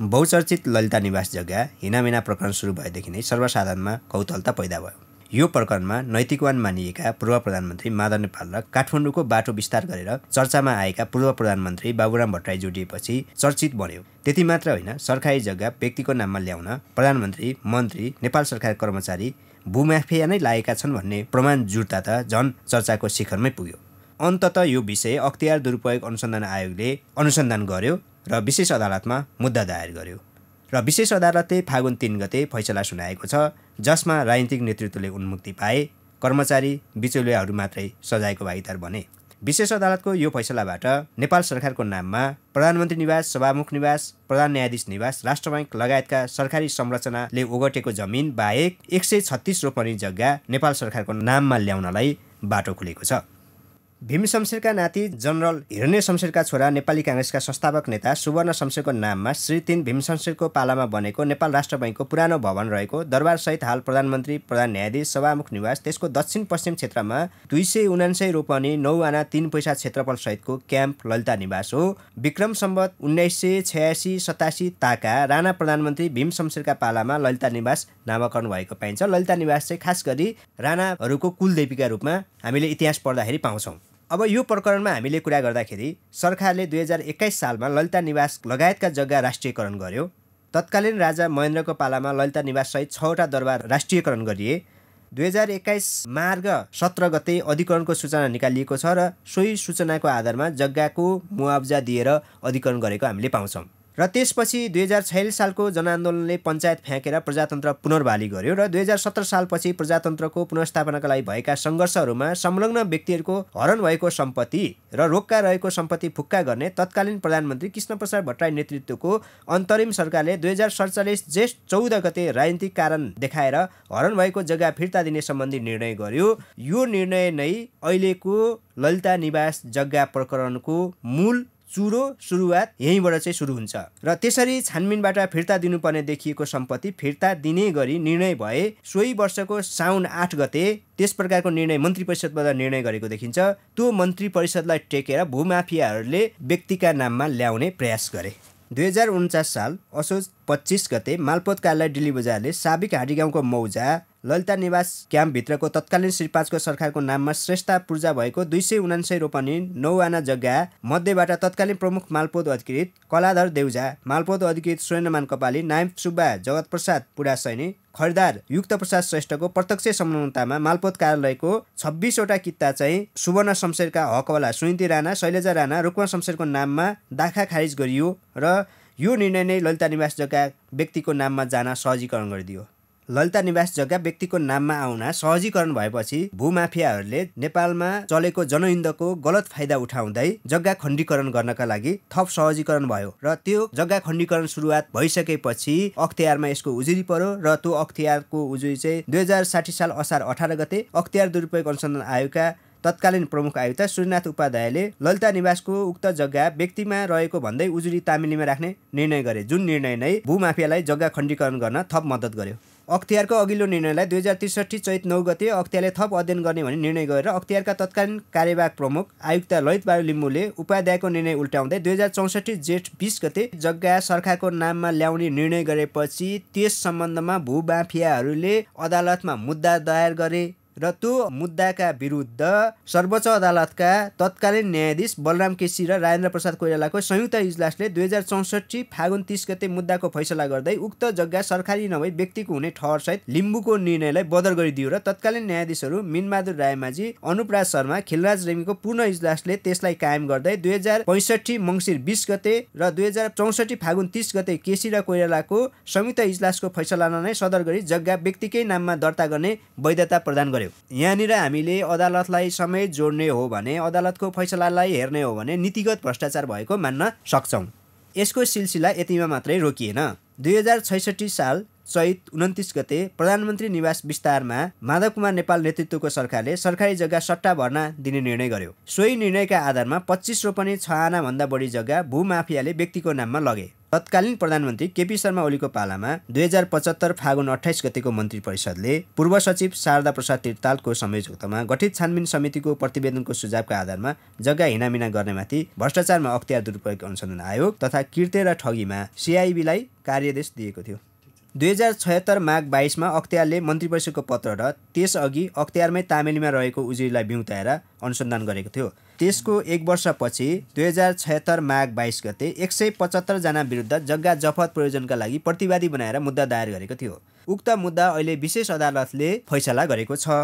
बहुचर्चित ललिता निवास जग्गा हिनामिना प्रकरण सुरु भएदेखि नै सर्वसाधारणमा कौतलता पैदा भयो यो प्रकरणमा नैतिकवान मानिएका पूर्व प्रधानमन्त्री माधव नेपाल र काठमाडौँको बाटो विस्तार गरेर चर्चामा आएका पूर्व प्रधानमन्त्री बाबुराम भट्टराई जोडिएपछि चर्चित बन्यो त्यति मात्र होइन सरकारी जग्गा व्यक्तिको नाममा ल्याउन प्रधानमन्त्री मन्त्री नेपाल सरकार कर्मचारी भूमाफिया नै लागेका छन् भन्ने प्रमाण जुट्दा त झन् चर्चाको शिखरमै पुग्यो अन्तत यो विषय अख्तियार दुरुपयोग अनुसन्धान आयोगले अनुसन्धान गर्यो र विशेष अदालतमा मुद्दा दायर गर्यो र विशेष अदालतले फागुन तिन गते फैसला सुनाएको छ जसमा राजनीतिक नेतृत्वले उन्मुक्ति पाए कर्मचारी बिचौलियाहरू मात्रै सजायको भागीदार बने विशेष अदालतको यो फैसलाबाट नेपाल सरकारको नाममा प्रधानमन्त्री निवास सभामुख निवास प्रधान न्यायाधीश निवास राष्ट्र ब्याङ्क लगायतका सरकारी संरचनाले ओगटेको जमिन बाहेक एक सय छत्तिस रोपनी जग्गा नेपाल सरकारको नाममा ल्याउनलाई बाटो खुलेको छ भीम शमशेरका नाति जनरल हिरण्य शमशेरका छोरा नेपाली काङ्ग्रेसका संस्थापक नेता सुवर्ण शमशेरको नाममा श्री तिन भीम शमशेरको पालामा बनेको नेपाल राष्ट्र बैङ्कको पुरानो भवन रहेको दरबारसहित हाल प्रधानमन्त्री प्रधान न्यायाधीश सभामुख निवास त्यसको दक्षिण पश्चिम क्षेत्रमा दुई सय उनासय रोपनी नौ आना तिन पैसा क्षेत्रफल सहितको क्याम्प ललिता निवास हो विक्रम सम्बत उन्नाइस सय छयासी सतासी ताका राणा प्रधानमन्त्री भीम शमशेरका पालामा ललिता निवास नामाकरण भएको पाइन्छ ललिता निवास चाहिँ खास गरी राणाहरूको कुलदेवीका रूपमा हामीले इतिहास पढ्दाखेरि पाउँछौँ अब यो प्रकरणमा हामीले कुरा गर्दाखेरि सरकारले दुई हजार एक्काइस सालमा ललिता निवास लगायतका जग्गा राष्ट्रियकरण गर्यो तत्कालीन राजा महेन्द्रको पालामा ललिता निवाससहित छवटा दरबार राष्ट्रियकरण गरिए दुई हजार एक्काइस मार्ग सत्र गते अधिकरणको सूचना निकालिएको छ र सोही सूचनाको आधारमा जग्गाको मुआब्जा दिएर अधिकरण गरेको हामीले पाउँछौँ र त्यसपछि दुई हजार छयालिस सालको जनआन्दोलनले पञ्चायत फ्याँकेर प्रजातन्त्र पुनर्वाली गर्यो र दुई हजार सत्र सालपछि प्रजातन्त्रको पुनर्स्थापनाका लागि भएका सङ्घर्षहरूमा संलग्न व्यक्तिहरूको हरण भएको सम्पत्ति र रोक्का रहेको सम्पत्ति फुक्का गर्ने तत्कालीन प्रधानमन्त्री कृष्णप्रसाद भट्टराई नेतृत्वको अन्तरिम सरकारले दुई हजार सडचालिस जेठ चौध गते राजनीतिक कारण देखाएर हरण भएको जग्गा फिर्ता दिने सम्बन्धी निर्णय गर्यो यो निर्णय नै अहिलेको ललिता निवास जग्गा प्रकरणको मूल चुरो सुरुवात यहीँबाट चाहिँ सुरु हुन्छ र त्यसरी छानबिनबाट फिर्ता दिनुपर्ने देखिएको सम्पत्ति फिर्ता दिने गरी निर्णय भए सोही वर्षको साउन आठ गते त्यस प्रकारको निर्णय मन्त्री परिषदबाट निर्णय गरेको देखिन्छ त्यो मन्त्री परिषदलाई टेकेर भूमाफियाहरूले व्यक्तिका नाममा ल्याउने प्रयास गरे दुई हजार उन्चास साल असोज पच्चिस गते मालपोत कार्यालय डिली बजारले साबिक हाडी गाउँको मौजा ललिता निवास क्याम्पभित्रको तत्कालीन श्री पाँचको सरकारको नाममा श्रेष्ठ पूर्जा भएको दुई सय उनान्सय रोपनी नौआना जग्गा मध्येबाट तत्कालीन प्रमुख मालपोत अधिकृत कलाधर देउजा मालपोत अधिकृत सुरेन्द्रमान कपाली नायब सुब्बा जगतप्रसाद पुडासैनी खरिदार युक्तप्रसाद श्रेष्ठको प्रत्यक्ष संलग्नतामा मालपोत कार्यालयको छब्बिसवटा किता चाहिँ सुवर्ण शमशेरका हकवाला सुनिति राणा शैलेजा राणा रुक्मा शमशेरको नाममा दाखा खारिज गरियो र यो निर्णय नै ललिता निवास जग्गा व्यक्तिको नाममा जान सहजीकरण गरिदियो ललिता निवास जग्गा व्यक्तिको नाममा आउन सहजीकरण भएपछि भूमाफियाहरूले नेपालमा चलेको जनयुद्धको गलत फाइदा उठाउँदै जग्गा खण्डीकरण गर्नका लागि थप सहजीकरण भयो र त्यो जग्गा खण्डीकरण सुरुवात भइसकेपछि अख्तियारमा यसको उजुरी पर्यो र त्यो अख्तियारको उजुरी चाहिँ दुई हजार साठी साल असार अठार गते अख्तियार दुरुपयोग अनुसन्धान आयोगका तत्कालीन प्रमुख आयुक्त सूर्यनाथ उपाध्यायले ललिता निवासको उक्त जग्गा व्यक्तिमा रहेको भन्दै उजुरी तामिलीमा राख्ने निर्णय गरे जुन निर्णय नै भूमाफियालाई जग्गा खण्डीकरण गर्न थप मद्दत गर्यो अख्तियारको अघिल्लो निर्णयलाई दुई हजार त्रिसठी चैत नौ गते अख्तियारले थप अध्ययन गर्ने भन्ने निर्णय गरेर अख्तियारका तत्कालीन कार्यवाहक प्रमुख आयुक्त ललित बाबु लिम्बूले उपाध्यायको निर्णय उल्टाउँदै दुई हजार चौसठी जेठ बिस गते जग्गा सरकारको नाममा ल्याउने निर्णय गरेपछि त्यस सम्बन्धमा भूमाफियाहरूले अदालतमा मुद्दा दायर गरे र त्यो मुद्दाका विरुद्ध सर्वोच्च अदालतका तत्कालीन न्यायाधीश बलराम केसी र राजेन्द्र प्रसाद कोइरालाको संयुक्त इजलासले दुई हजार चौसठी फागुन तिस गते मुद्दाको फैसला गर्दै उक्त जग्गा सरकारी नभई व्यक्तिको हुने ठहरसहित लिम्बूको निर्णयलाई बदर गरिदियो र तत्कालीन न्यायाधीशहरू मिनबहादुर रायमाझी अनुपराज शर्मा खिलराज रेमीको पूर्ण इजलासले त्यसलाई कायम गर्दै दुई हजार पैँसठी मङ्सिर बिस गते र दुई हजार चौसठी फागुन तिस गते केसी र कोइरालाको संयुक्त इजलासको फैसलालाई नै सदर गरी जग्गा व्यक्तिकै नाममा दर्ता गर्ने वैधता प्रदान गरे पर्यो यहाँनिर हामीले अदालतलाई समय जोड्ने हो भने अदालतको फैसलालाई हेर्ने हो भने नीतिगत भ्रष्टाचार भएको मान्न सक्छौँ यसको सिलसिला यतिमा मात्रै रोकिएन दुई हजार छैसठी साल चैत उन्तिस गते प्रधानमन्त्री निवास विस्तारमा माधव कुमार नेपाल नेतृत्वको सरकारले सरकारी जग्गा सट्टा भर्ना दिने निर्णय गर्यो सोही निर्णयका आधारमा पच्चिस रोपनी छ आनाभन्दा बढी जग्गा भूमाफियाले व्यक्तिको नाममा लगे तत्कालीन प्रधानमन्त्री केपी शर्मा ओलीको पालामा दुई हजार पचहत्तर फागुन अठाइस गतिको मन्त्री परिषदले पूर्व सचिव शारदा प्रसाद तिर्तालको संयोजकतामा गठित छानबिन समितिको प्रतिवेदनको सुझावका आधारमा जग्गा हिनामिना गर्नेमाथि भ्रष्टाचारमा अख्तियार दुरुपयोग अनुसन्धान आयोग तथा किर्ते र ठगीमा सिआइबीलाई कार्यदेश दिएको थियो दुई हजार छयत्तर माघ बाइसमा अख्तियारले मन्त्री परिषदको पत्र र त्यसअघि अख्तियारमै तामेलीमा रहेको उजुरीलाई बिउताएर अनुसन्धान गरेको थियो त्यसको एक वर्षपछि दुई हजार छयत्तर माघ बाइस गते एक सय पचहत्तरजना विरुद्ध जग्गा जफत प्रयोजनका लागि प्रतिवादी बनाएर मुद्दा दायर गरेको थियो उक्त मुद्दा अहिले विशेष अदालतले फैसला गरेको छ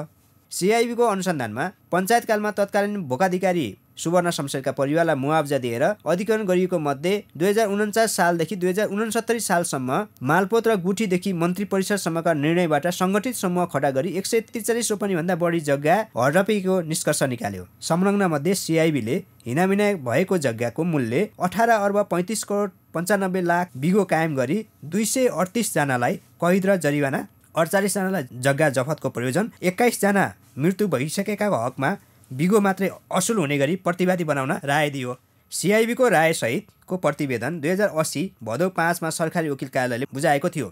सिआइबीको अनुसन्धानमा पञ्चायतकालमा तत्कालीन भोकाधिकारी सुवर्ण शमशेरका परिवारलाई मुआवजा दिएर अधिकरण गरिएको मध्ये दुई हजार उन्चास सालदेखि दुई हजार उनसत्तरी सालसम्म मालपोत र गुठीदेखि मन्त्री परिषदसम्मका निर्णयबाट सङ्गठित समूह खडा गरी एक सय त्रिचालिस रोपनीभन्दा बढी जग्गा हडपेको निष्कर्ष निकाल्यो संलग्न मध्ये सिआइबीले हिनामिना भएको जग्गाको मूल्य अठार अर्ब पैँतिस करोड पन्चानब्बे लाख बिगो कायम गरी दुई सय अडतिसजनालाई कैद र जरिवाना अडचालिसजनालाई जग्गा जफतको प्रयोजन एक्काइसजना मृत्यु भइसकेका हकमा बिगो मात्रै असुल हुने गरी प्रतिवादी बनाउन राय दियो सिआइबीको रायसहितको प्रतिवेदन दुई हजार असी भदौ पाँचमा सरकारी वकिल कार्यालयले बुझाएको थियो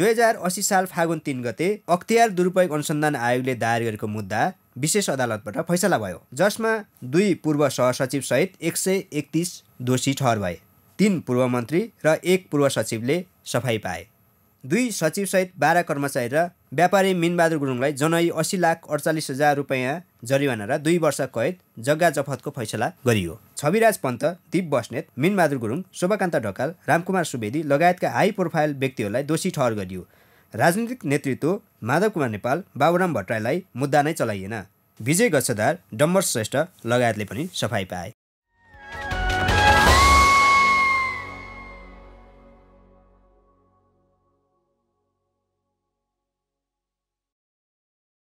दुई हजार असी साल फागुन तिन गते अख्तियार दुरुपयोग अनुसन्धान आयोगले दायर गरेको मुद्दा विशेष अदालतबाट फैसला भयो जसमा दुई पूर्व सहसचिवसहित एक सय एकतिस दोषी ठहर भए तिन पूर्व मन्त्री र एक पूर्व सचिवले सफाई पाए दुई सचिवसहित बाह्र कर्मचारी र व्यापारी मिनबहादुर गुरुङलाई जनै असी लाख अडचालिस हजार रुपियाँ जरिवाना र दुई वर्ष कैद जग्गा जफतको फैसला गरियो छविराज पन्त दिप बस्नेत मिनबहादुर गुरुङ शोभाकान्त ढकाल रामकुमार सुवेदी लगायतका हाई प्रोफाइल व्यक्तिहरूलाई दोषी ठहर गरियो राजनीतिक नेतृत्व माधव कुमार नेपाल बाबुराम भट्टराईलाई मुद्दा नै चलाइएन विजय गच्छदार डम्बर श्रेष्ठ लगायतले पनि सफाई पाए